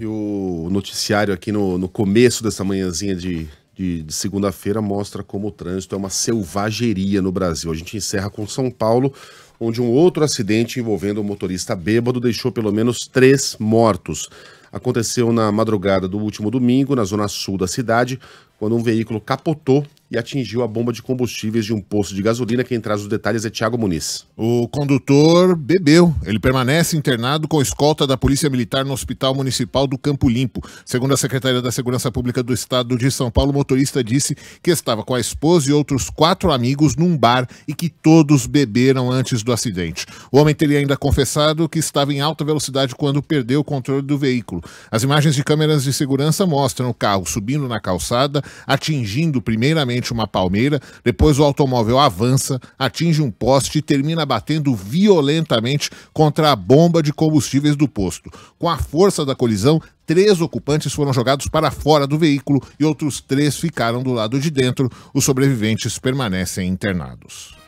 E o noticiário aqui no, no começo dessa manhãzinha de, de, de segunda-feira mostra como o trânsito é uma selvageria no Brasil. A gente encerra com São Paulo, onde um outro acidente envolvendo um motorista bêbado deixou pelo menos três mortos. Aconteceu na madrugada do último domingo, na zona sul da cidade, quando um veículo capotou e atingiu a bomba de combustíveis de um posto de gasolina. Quem traz os detalhes é Tiago Muniz. O condutor bebeu. Ele permanece internado com escolta da Polícia Militar no Hospital Municipal do Campo Limpo. Segundo a Secretaria da Segurança Pública do Estado de São Paulo, o motorista disse que estava com a esposa e outros quatro amigos num bar e que todos beberam antes do acidente. O homem teria ainda confessado que estava em alta velocidade quando perdeu o controle do veículo. As imagens de câmeras de segurança mostram o carro subindo na calçada, atingindo primeiramente uma palmeira, depois o automóvel avança, atinge um poste e termina batendo violentamente contra a bomba de combustíveis do posto. Com a força da colisão, três ocupantes foram jogados para fora do veículo e outros três ficaram do lado de dentro. Os sobreviventes permanecem internados.